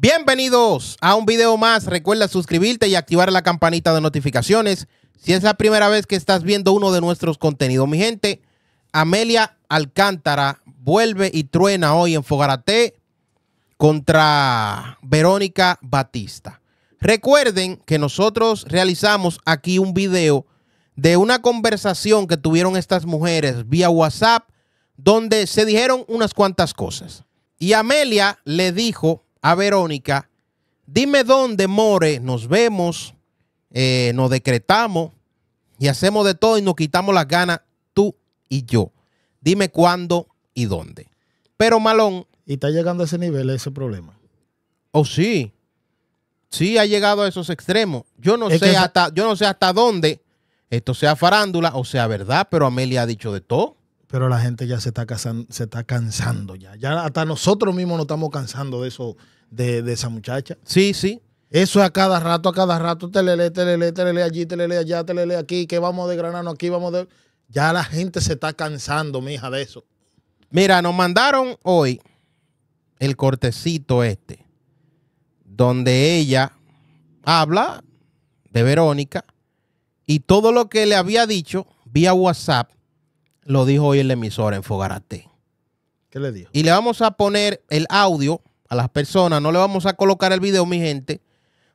Bienvenidos a un video más. Recuerda suscribirte y activar la campanita de notificaciones. Si es la primera vez que estás viendo uno de nuestros contenidos, mi gente, Amelia Alcántara vuelve y truena hoy en Fogarate contra Verónica Batista. Recuerden que nosotros realizamos aquí un video de una conversación que tuvieron estas mujeres vía WhatsApp donde se dijeron unas cuantas cosas. Y Amelia le dijo a Verónica, dime dónde, More, nos vemos, eh, nos decretamos y hacemos de todo y nos quitamos las ganas tú y yo. Dime cuándo y dónde. Pero Malón... Y está llegando a ese nivel ese problema. Oh, sí. Sí, ha llegado a esos extremos. Yo no, sé, hasta, yo no sé hasta dónde esto sea farándula o sea verdad, pero Amelia ha dicho de todo pero la gente ya se está, casando, se está cansando ya. Ya hasta nosotros mismos nos estamos cansando de eso, de, esa muchacha. Sí, sí. Eso es a cada rato, a cada rato, telele, telele, telele allí, telele allá, telele aquí, que vamos de granano aquí, vamos de... Ya la gente se está cansando, mija, de eso. Mira, nos mandaron hoy el cortecito este, donde ella habla de Verónica y todo lo que le había dicho vía WhatsApp lo dijo hoy el emisor en Fogarate. ¿Qué le dijo? Y le vamos a poner el audio a las personas, no le vamos a colocar el video, mi gente,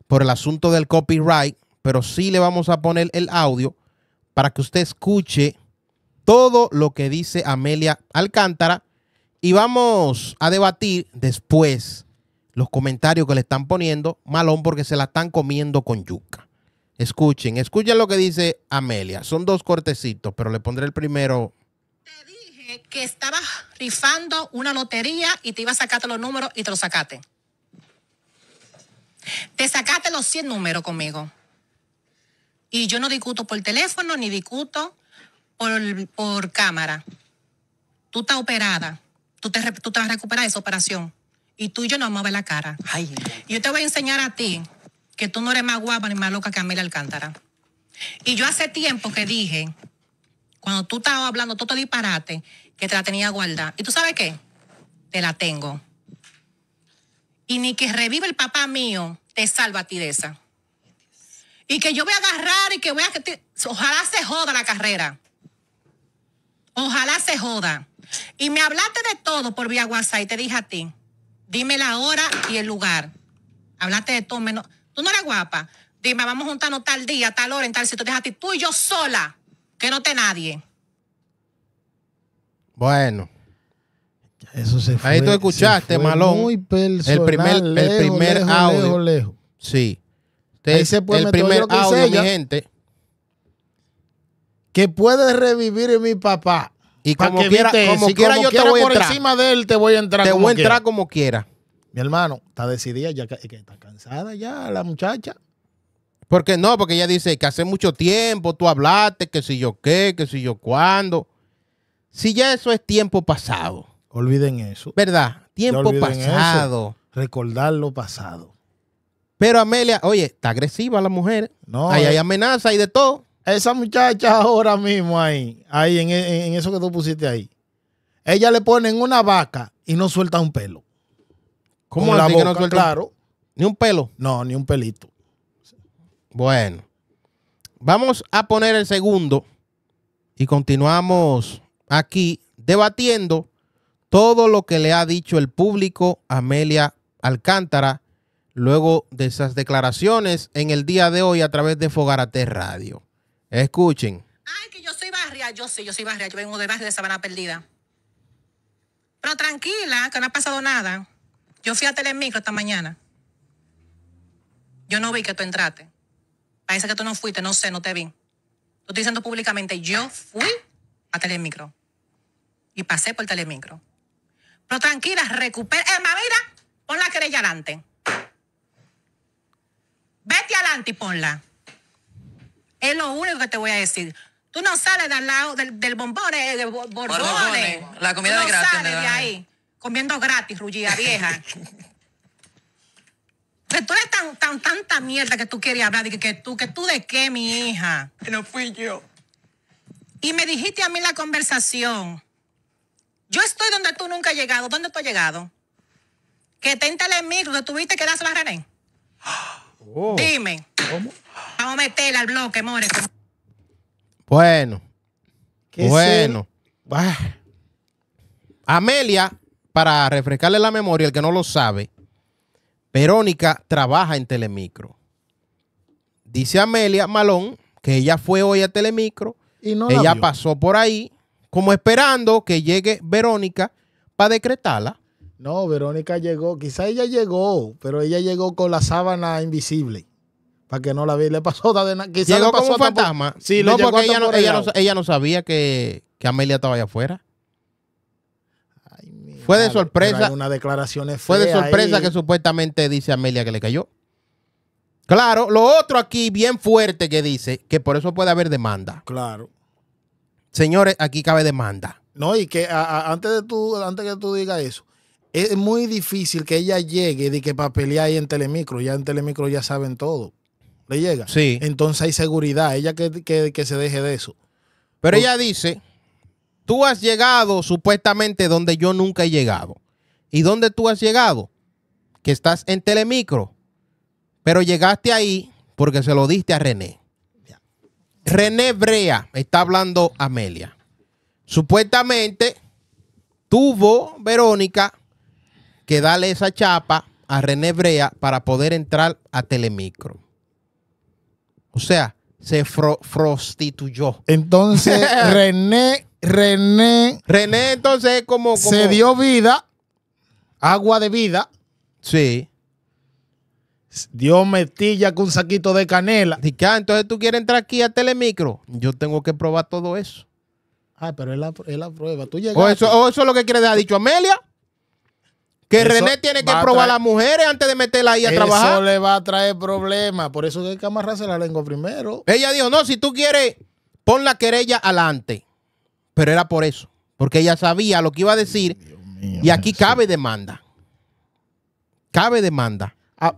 por el asunto del copyright, pero sí le vamos a poner el audio para que usted escuche todo lo que dice Amelia Alcántara y vamos a debatir después los comentarios que le están poniendo malón porque se la están comiendo con yuca. Escuchen, escuchen lo que dice Amelia. Son dos cortecitos, pero le pondré el primero te dije que estabas rifando una lotería y te iba a sacarte los números y te los sacaste. Te sacaste los 100 números conmigo. Y yo no discuto por teléfono ni discuto por, cámara. Tú estás operada. Tú te, vas a recuperar de esa operación. Y tú y yo no vamos a ver la cara. Ay. Yo te voy a enseñar a ti que tú no eres más guapa ni más loca que Amelia Alcántara. Y yo hace tiempo que dije cuando tú estabas hablando todo disparate, que te la tenía guardada. ¿Y tú sabes qué? Te la tengo. Y ni que revive el papá mío, te salva a ti de esa. Y que yo voy a agarrar y que voy a... ojalá se joda la carrera. Ojalá se joda. Y me hablaste de todo por vía WhatsApp y te dije a ti, dime la hora y el lugar. Hablaste de todo menos... Tú no eres guapa. Dime, vamos a juntarnos tal día, tal hora, en tal sitio. Te ti, tú y yo sola que no te nadie. Bueno. Eso se fue. Ahí tú escuchaste, Malón. Muy el primer, el primer audio. Lejos, Sí. el primer audio, mi gente. Que puede revivir mi papá. Y como quiera, yo te voy a entrar. encima de él, te voy a entrar. Te como voy a entrar quiera. como quiera. Mi hermano, está decidida, ya que está cansada ya la muchacha qué no, porque ella dice que hace mucho tiempo tú hablaste, que si yo qué, que si yo cuándo. Si ya eso es tiempo pasado. Olviden eso. ¿Verdad? Tiempo pasado. Recordar lo pasado. Pero Amelia, oye, está agresiva la mujer. No. Ahí hay eh. amenaza y de todo. Esa muchacha ahora mismo ahí, ahí en, eso que tú pusiste ahí. Ella le ponen una vaca y no suelta un pelo. ¿Cómo la boca, que no suelta? Claro. ¿Ni un pelo? No, ni un pelito. Bueno, vamos a poner el segundo y continuamos aquí debatiendo todo lo que le ha dicho el público a Amelia Alcántara luego de esas declaraciones en el día de hoy a través de Fogarate Radio. Escuchen. Ay, que yo soy barria, yo sí, yo soy barria, yo vengo de barrio de Sabana Perdida. Pero tranquila, que no ha pasado nada. Yo fui a Telemicro esta mañana. Yo no vi que tú entraste. Parece que tú no fuiste, no sé, no te vi. Tú estoy diciendo públicamente, yo fui a Telemicro. Y pasé por Telemicro. Pero tranquila, recupera. Eh, mira, pon la querella adelante. Vete adelante y ponla. Es lo único que te voy a decir. Tú no sales del lado del, del bombone, eh, de La comida de gratis. ahí, comiendo gratis, rullida vieja. tú eres tan, tan, tanta mierda que tú quieres hablar, de que, tú, que tú de qué, mi hija. que No fui yo. Y me dijiste a mí la conversación. Yo estoy donde tú nunca has llegado. ¿Dónde tú has llegado? Que te el micro, tuviste que darse la René. Oh. Dime. Vamos a meterla al bloque, more. Bueno. bueno. Ah. Amelia, para refrescarle la memoria, el que no lo sabe, Verónica trabaja en Telemicro. Dice Amelia Malón que ella fue hoy a Telemicro. Y no ella pasó por ahí como esperando que llegue Verónica para decretarla. No, Verónica llegó, quizá ella llegó, pero ella llegó con la sábana invisible para que no la vea. Le pasó, nada. como fantasma. Sí, no, porque ella no, sabía que, que Amelia estaba allá afuera. Fue de sorpresa. Una Fue de sorpresa que supuestamente dice Amelia que le cayó. Claro, lo otro aquí bien fuerte que dice que por eso puede haber demanda. Claro. Señores, aquí cabe demanda. No, y que antes de tú, antes que tú digas eso, es muy difícil que ella llegue y que para pelear ahí en Telemicro. Ya en Telemicro ya saben todo. ¿Le llega? Sí. Entonces hay seguridad. Ella que, que, se deje de eso. Pero ella dice Tú has llegado supuestamente donde yo nunca he llegado. ¿Y dónde tú has llegado? Que estás en Telemicro. Pero llegaste ahí porque se lo diste a René. René Brea está hablando Amelia. Supuestamente tuvo Verónica que darle esa chapa a René Brea para poder entrar a Telemicro. O sea, se prostituyó. Entonces, René René. René, entonces, como, como. Se dio vida. Agua de vida. Sí. Dio metilla con un saquito de canela. Y ah, entonces tú quieres entrar aquí a Telemicro. Yo tengo que probar todo eso. Ah, pero es la, prueba. Tú O eso, eso es lo que quiere ha dicho Amelia. Que René tiene que probar a, las mujeres antes de meterla ahí a trabajar. Eso le va a traer problemas. Por eso hay que Se la lengua primero. Ella dijo, no, si tú quieres, pon la querella adelante. Pero era por eso, porque ella sabía lo que iba a decir y aquí cabe demanda. Cabe demanda. Ah,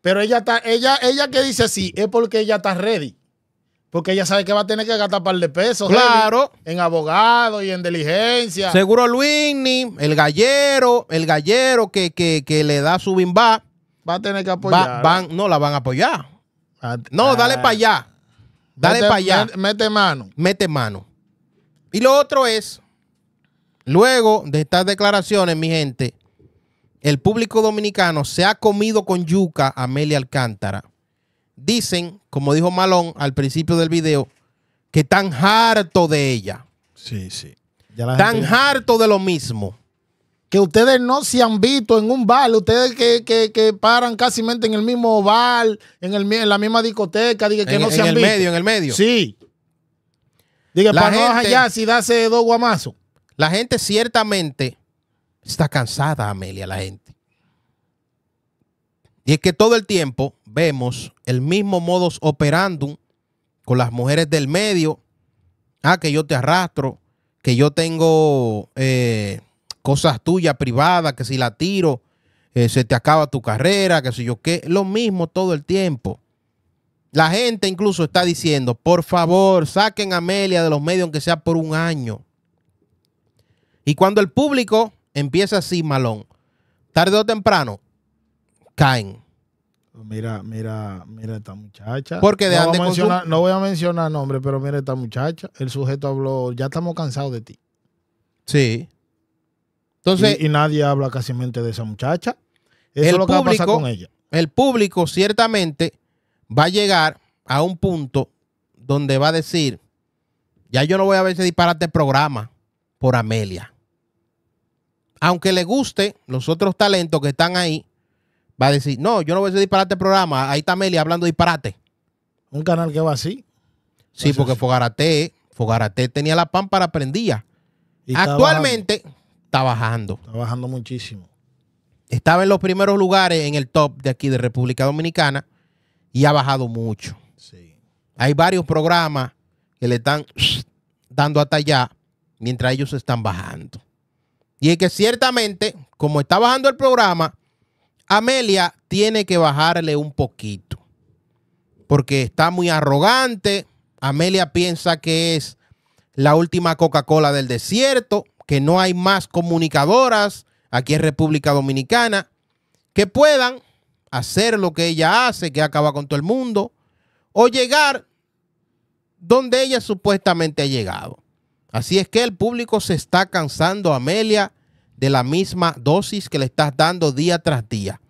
pero ella está, ella, ella que dice así es porque ella está ready. Porque ella sabe que va a tener que gastar un par de pesos. Claro. en abogado y en diligencia. Seguro Luini, el gallero, el gallero que, que, que le da su bimba. Va a tener que apoyar. ¿eh? van, no, la van a apoyar. Ah, no, dale ah. para allá. Dale para allá. Mete mano. Mete mano. Y lo otro es, luego de estas declaraciones, mi gente, el público dominicano se ha comido con yuca a Amelia Alcántara. Dicen, como dijo Malón al principio del video, que están harto de ella. Sí, sí. Tan harto de lo mismo. que ustedes no se han visto en un bar, ustedes que, que, que paran casi en el mismo bar, en, el, la misma discoteca, que En, no el medio, en el medio. Sí, la para gente, si dase dos guamazos. La gente ciertamente está cansada, Amelia, la gente. Y es que todo el tiempo vemos el mismo modus operandum con las mujeres del medio. Ah, que yo te arrastro, que yo tengo eh, cosas tuyas privadas, que si la tiro, eh, se te acaba tu carrera, que si yo qué. Lo mismo todo el tiempo. La gente incluso está diciendo, por favor, saquen a Amelia de los medios, aunque sea por un año. Y cuando el público empieza así, malón, tarde o temprano, caen. Mira, mira, mira esta muchacha. Porque no, de no voy a mencionar nombre, pero mira esta muchacha. El sujeto habló, ya estamos cansados de ti. Sí. Entonces. Y, nadie habla casi de esa muchacha. Eso es lo que va a con ella. El público, ciertamente, va a llegar a un punto donde va a decir, ya yo no voy a ver ese disparate programa por Amelia. Aunque le guste los otros talentos que están ahí, va a decir, no, yo no voy a ese disparate programa, ahí está Amelia hablando disparate. Un canal que va así. Sí, pues porque Fogarate, Fogarate tenía la pámpara prendida. Actualmente está está bajando. Está bajando muchísimo. Estaba en los primeros lugares en el top de aquí de República Dominicana y ha bajado mucho. Hay varios programas que le están dando hasta allá mientras ellos están bajando. Y es que ciertamente, como está bajando el programa, Amelia tiene que bajarle un poquito. Porque está muy arrogante. Amelia piensa que es la última Coca-Cola del desierto, que no hay más comunicadoras aquí en República Dominicana que puedan hacer lo que ella hace, que acaba con todo el mundo, o llegar donde ella supuestamente ha llegado. Así es que el público se está cansando, Amelia, de la misma dosis que le estás dando día tras día.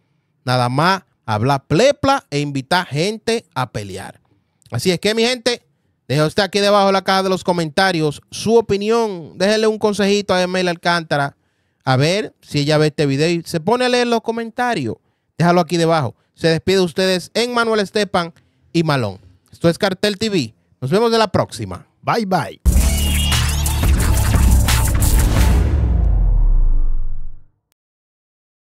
Nada más hablar plepla e invitar gente a pelear. Así es que, mi gente, deja usted aquí debajo de la caja de los comentarios su opinión. Déjele un consejito a Amelia Alcántara a ver si ella ve este video y se pone a leer los comentarios. Déjalo aquí debajo. Se despide ustedes en Manuel Estepan y Malón. Esto es Cartel TV. Nos vemos de la próxima. Bye bye.